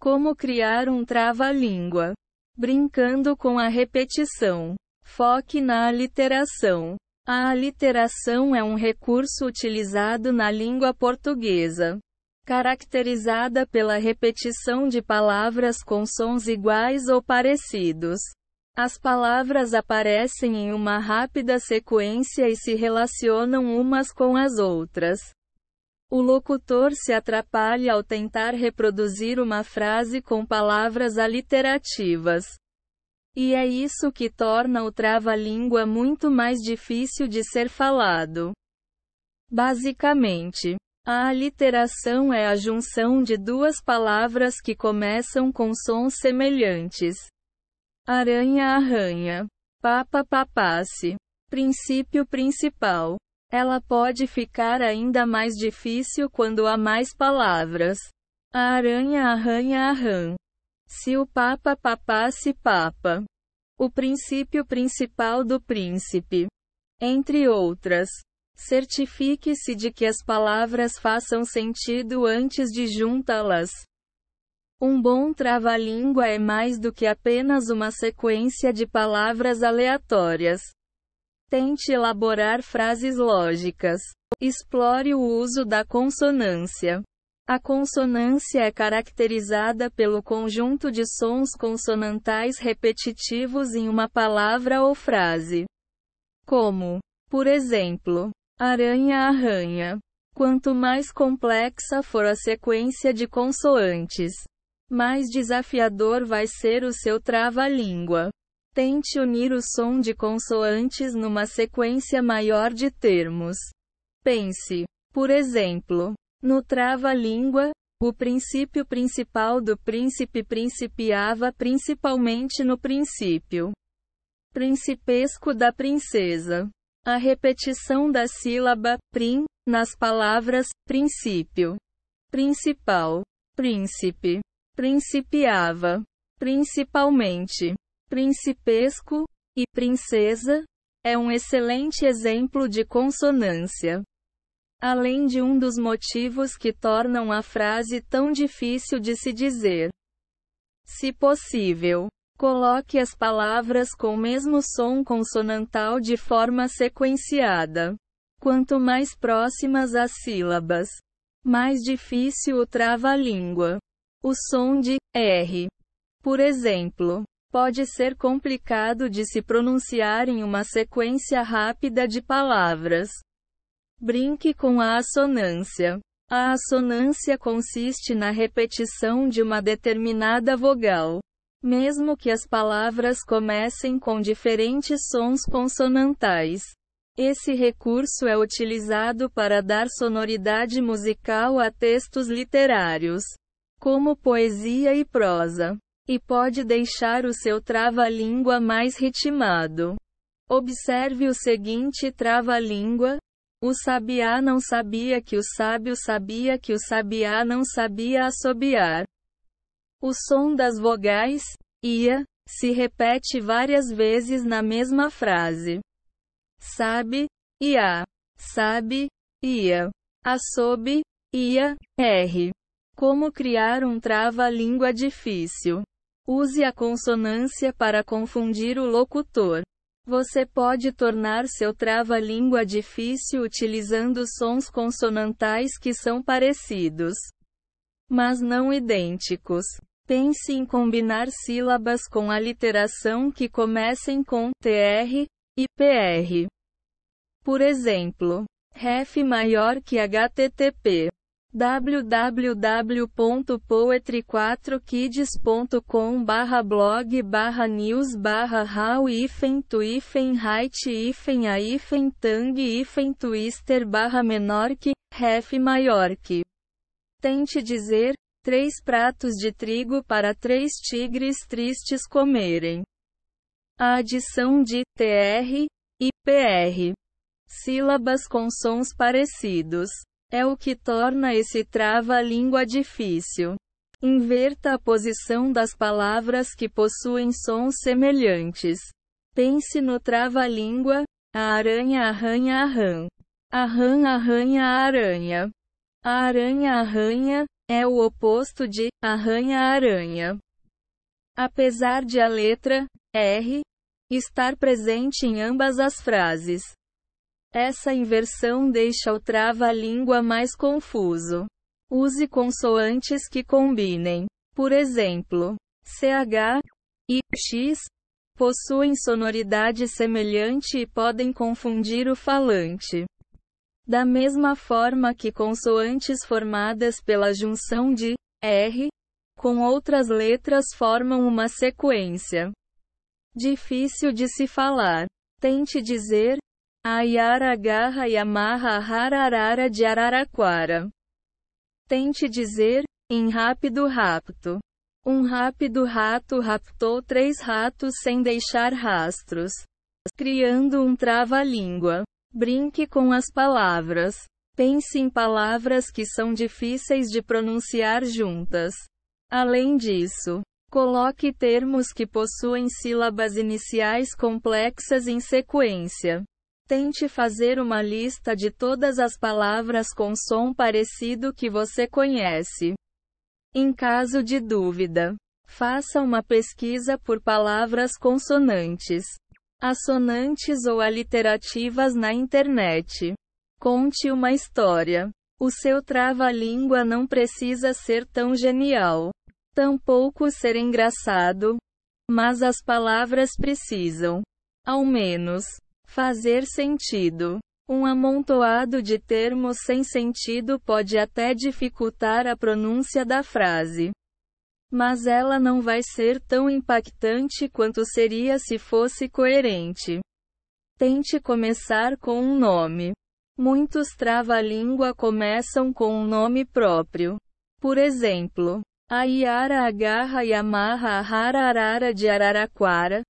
Como criar um trava-língua? Brincando com a repetição. Foque na aliteração. A aliteração é um recurso utilizado na língua portuguesa, caracterizada pela repetição de palavras com sons iguais ou parecidos. As palavras aparecem em uma rápida sequência e se relacionam umas com as outras o locutor se atrapalha ao tentar reproduzir uma frase com palavras aliterativas. E é isso que torna o trava-língua muito mais difícil de ser falado. Basicamente, a aliteração é a junção de duas palavras que começam com sons semelhantes. Aranha arranha. Papa papasse. Princípio principal. Ela pode ficar ainda mais difícil quando há mais palavras. A aranha arranha a rã. Se o papa papasse papa. O princípio principal do príncipe. Entre outras. Certifique-se de que as palavras façam sentido antes de juntá-las. Um bom trava-língua é mais do que apenas uma sequência de palavras aleatórias. Tente elaborar frases lógicas. Explore o uso da consonância. A consonância é caracterizada pelo conjunto de sons consonantais repetitivos em uma palavra ou frase. Como, por exemplo, aranha-arranha. Quanto mais complexa for a sequência de consoantes, mais desafiador vai ser o seu trava-língua. Tente unir o som de consoantes numa sequência maior de termos. Pense, por exemplo, no trava-língua, o princípio principal do príncipe principiava principalmente no princípio principesco da princesa. A repetição da sílaba prim nas palavras princípio, principal, príncipe, principiava, principalmente principesco e princesa é um excelente exemplo de consonância. Além de um dos motivos que tornam a frase tão difícil de se dizer. Se possível, coloque as palavras com o mesmo som consonantal de forma sequenciada. Quanto mais próximas as sílabas, mais difícil o trava-língua. O som de R, por exemplo, pode ser complicado de se pronunciar em uma sequência rápida de palavras. Brinque com a assonância. A assonância consiste na repetição de uma determinada vogal. Mesmo que as palavras comecem com diferentes sons consonantais. Esse recurso é utilizado para dar sonoridade musical a textos literários, como poesia e prosa e pode deixar o seu trava-língua mais ritmado. Observe o seguinte trava-língua. O sabiá não sabia que o sábio sabia que o sabiá não sabia assobiar. O som das vogais, ia, se repete várias vezes na mesma frase. Sabe, ia. Sabe, ia. Assobe, ia, r. Como criar um trava-língua difícil. Use a consonância para confundir o locutor. Você pode tornar seu trava-língua difícil utilizando sons consonantais que são parecidos, mas não idênticos. Pense em combinar sílabas com aliteração que comecem com tr e pr. Por exemplo, ref maior que http www.poetry4kids.com barra blog barra news barra how ifen tu ifen right ifen a ifen tang ifen twister barra menor que, ref maior que. Tente dizer, três pratos de trigo para três tigres tristes comerem. A adição de tr e pr. Sílabas com sons parecidos. É o que torna esse trava-língua difícil. Inverta a posição das palavras que possuem sons semelhantes. Pense no trava-língua, a aranha arranha a rã. A rã arranha a aranha. A aranha arranha é o oposto de arranha aranha. Apesar de a letra R estar presente em ambas as frases, essa inversão deixa o trava-língua mais confuso. Use consoantes que combinem. Por exemplo, CH e X possuem sonoridade semelhante e podem confundir o falante. Da mesma forma que consoantes formadas pela junção de R com outras letras formam uma sequência. Difícil de se falar. Tente dizer a agarra e amarra a rararara de Araraquara. Tente dizer, em rápido rapto. Um rápido rato raptou três ratos sem deixar rastros, criando um trava-língua. Brinque com as palavras. Pense em palavras que são difíceis de pronunciar juntas. Além disso, coloque termos que possuem sílabas iniciais complexas em sequência. Tente fazer uma lista de todas as palavras com som parecido que você conhece. Em caso de dúvida, faça uma pesquisa por palavras consonantes, assonantes ou aliterativas na internet. Conte uma história. O seu trava-língua não precisa ser tão genial, tampouco ser engraçado, mas as palavras precisam, ao menos, fazer sentido. Um amontoado de termos sem sentido pode até dificultar a pronúncia da frase. Mas ela não vai ser tão impactante quanto seria se fosse coerente. Tente começar com um nome. Muitos trava-língua começam com um nome próprio. Por exemplo, a Iara agarra e amarra a Hararara de Araraquara.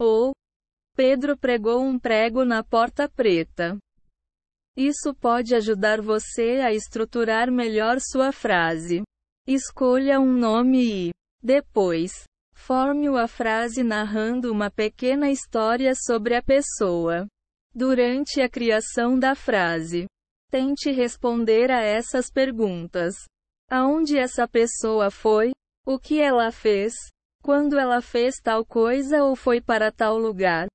Ou, Pedro pregou um prego na porta preta. Isso pode ajudar você a estruturar melhor sua frase. Escolha um nome e, depois, forme a frase narrando uma pequena história sobre a pessoa. Durante a criação da frase, tente responder a essas perguntas: Aonde essa pessoa foi? O que ela fez? Quando ela fez tal coisa ou foi para tal lugar?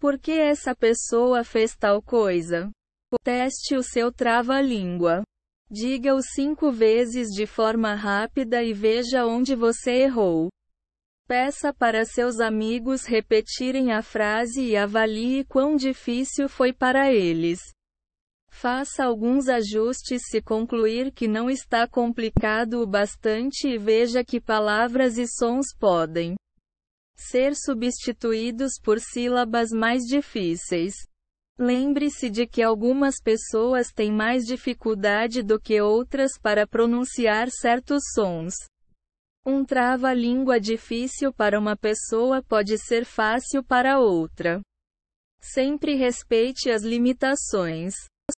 Por que essa pessoa fez tal coisa? Teste o seu trava-língua. Diga-o cinco vezes de forma rápida e veja onde você errou. Peça para seus amigos repetirem a frase e avalie quão difícil foi para eles. Faça alguns ajustes se concluir que não está complicado o bastante e veja que palavras e sons podem ser substituídos por sílabas mais difíceis. Lembre-se de que algumas pessoas têm mais dificuldade do que outras para pronunciar certos sons. Um trava-língua difícil para uma pessoa pode ser fácil para outra. Sempre respeite as limitações.